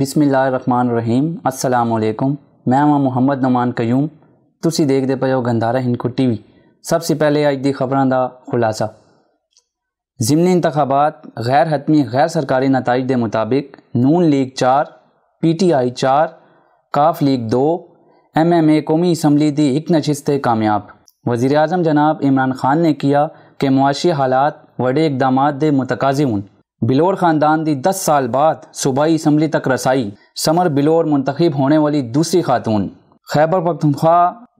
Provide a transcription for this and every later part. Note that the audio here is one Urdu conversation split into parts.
بسم اللہ الرحمن الرحیم السلام علیکم میں ہوں محمد نمان نعمان کئیوں تُس دیکھتے پیو گندھارا ہنکو ٹی وی سب سے پہلے آج دی خبران دا خلاصہ زمنی انتخابات غیر حتمی غیر سرکاری نتائج دے مطابق نون لیگ چار پی ٹی آئی چار کاف لیگ دو ایم ایم اے قومی اسمبلی دی ایک نششتے کامیاب وزیراعظم جناب عمران خان نے کیا کہ معاشی حالات وڑے اقدامات دے متقاضی ہوں بلور خاندان دی دس سال بعد صوبائی اسمبلی تک رسائی سمر بلور منتخب ہونے والی دوسری خاتون خیبر پختونخوا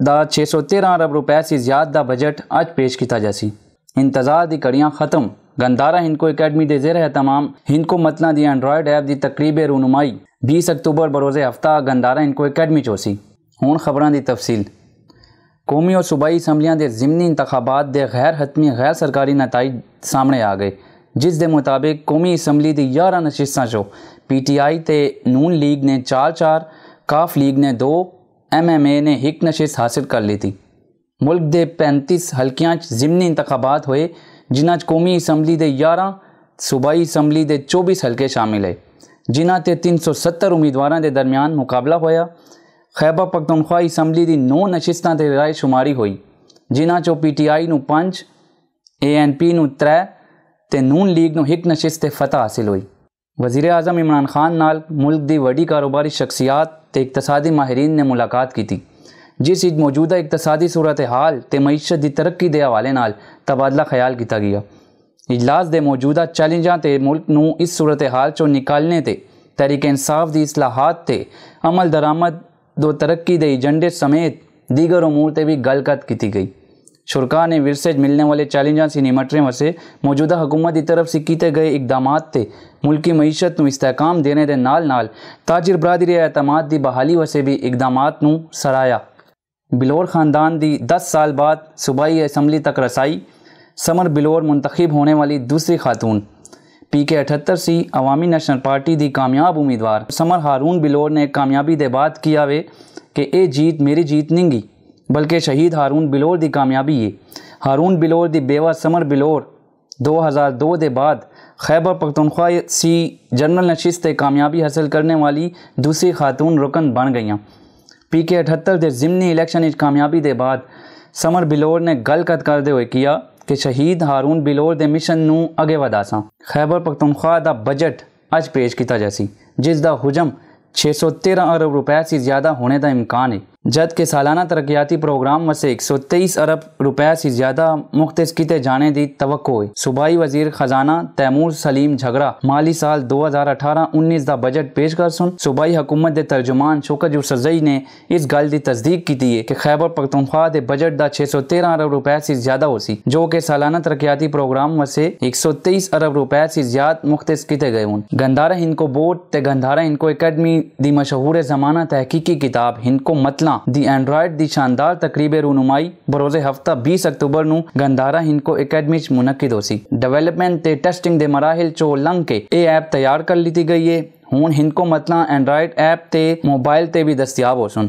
دا چھ سو تیرہ ارب روپے سے زیادہ بجٹ آج پیش کیتا جیسی انتظار دی کڑیاں ختم گندارا ہنکو اکیڈمی دے زیر تمام ہنکو متنا دی انڈرائیڈ ایپ دی تقریب رونمائی بیس اکتوبر بروز ہفتہ گندارا ہنکو اکیڈمی چوسی ہون خبران دی تفصیل قومی اور صوبائی اسمبلیاں دے ضمنی انتخابات دے غیر حتمی غیر سرکاری نتائج سامنے آ گئے جس دے مطابق قومی اسمبلی دی یارہ نشستہ جو پی ٹی آئی تے نون لیگ نے چار چار کاف لیگ نے دو ایم ایم اے نے ہک نشست حاصل کر لی تھی ملک دے پینتیس ہلکیا زمنی انتخابات ہوئے جنہاں قومی اسمبلی دے یارہ صوبائی اسمبلی دے چوبیس ہلکے شامل ہے جنہاں تے تین سو ستر امیدواراں دے درمیان مقابلہ ہویا خیبہ پختونخوائی اسمبلی دی نو نشستہ سے رائے شماری ہوئی جنہاں چو P T I know a N P نو ترے تے نون نو ہک تے فتح حاصل ہوئی وزیر اعظم عمران خان نال ملک دی وڈی کاروباری شخصیات تے اقتصادی ماہرین نے ملاقات کی تھی جس موجودہ اقتصادی صورتحال تے معیشت دی ترقی دے حوالے نال تبادلہ خیال کیتا گیا اجلاس دے موجودہ چیلنجاں تے ملک نو اس صورتحال نکالنے تے تحریک انصاف دی اصلاحات تے عمل درآمد دو ترقی دے ایجنڈے سمیت دیگر امور تے بھی کت کیتی گئی شرکا نے ورسے ملنے والے چیلنجاں سے نمٹنے واسطے موجودہ حکومت کی طرف سے کیتے گئے اقدامات ملکی معیشت نو استحکام دینے دے نال نال تاجر برادری اعتماد دی بحالی واسطے بھی اقدامات نو سرایا بلور خاندان دی دس سال بعد صوبائی اسمبلی تک رسائی سمر بلور منتخب ہونے والی دوسری خاتون پی کے اٹھتر سی عوامی نیشنل پارٹی دی کامیاب امیدوار سمر ہارون بلور نے کامیابی دے بات کیا وے کہ اے جیت میری جیت نہیں گی بلکہ شہید ہارون بلور دی کامیابی ہے ہارون بلور دی بیوہ سمر بلور دو ہزار دو دے بعد خیبر پختونخوا سی جنرل نشست کامیابی حاصل کرنے والی دوسری خاتون رکن بن گئی پی کے اٹھتر دے ضمنی الیکشن اس کامیابی دے بعد سمر بلور نے گل گلکت کردے ہوئے کیا کہ شہید ہارون بلور دے مشن نو اگے ودا سا خیبر پختونخوا دا بجٹ اج پیش کیتا جیسی جس جس حجم چھ سو تیرہ ارب روپے سے زیادہ ہونے دا امکان ہے جد کے سالانہ ترقیاتی پروگرام میں ایک سو ارب روپے سے زیادہ مختص کیتے جانے دی توقع ہوئی صوبائی وزیر خزانہ تیمور سلیم جھگڑا مالی سال دو ہزار سن صوبائی حکومت دے ترجمان نے اس گل دی تصدیق کی کہ خیبر بجٹ دے چھ سو تیرہ ارب روپے سے زیادہ ہو سی جو کہ سالانہ ترقیاتی پروگرام میں ایک سو تیئیس ارب روپے سے زیادہ مختص کیتے گئے ہن گندھارا بوٹ بورڈ گندارہ ہن کو اکیڈمی دی مشہور زمانہ تحقیقی کتاب ہن کو متلا ਸਾਂ ਦੀ ਐਂਡਰੋਇਡ ਦੀ ਸ਼ਾਨਦਾਰ ਤਕਰੀਬੇ ਰੂਨਮਾਈ ਬਰੋਜ਼ੇ ਹਫਤਾ 20 ਅਕਤੂਬਰ ਨੂੰ ਗੰਦਾਰਾ ਹਿੰਕੋ ਅਕੈਡਮੀ ਚ ਮੁਨਕਿਦ ਹੋਸੀ ਡਿਵੈਲਪਮੈਂਟ ਤੇ ਟੈਸਟਿੰਗ ਦੇ ਮਰਾਹਲ ਚੋਂ ਲੰਘ ਕੇ ਇਹ ਐਪ ਤਿਆਰ ਕਰ ਲਈ ਗਈ ਹੈ ਹੁਣ ਹਿੰਕੋ ਮਤਲਾ ਐਂਡਰੋਇਡ ਐਪ ਤੇ ਮੋਬਾਈਲ ਤੇ ਵੀ ਦਸਤਿਆਬ ਹੋ ਸੁਣ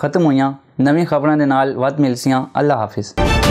ختم ہوئی نوئیں خبریں ود مل ملسیاں اللہ حافظ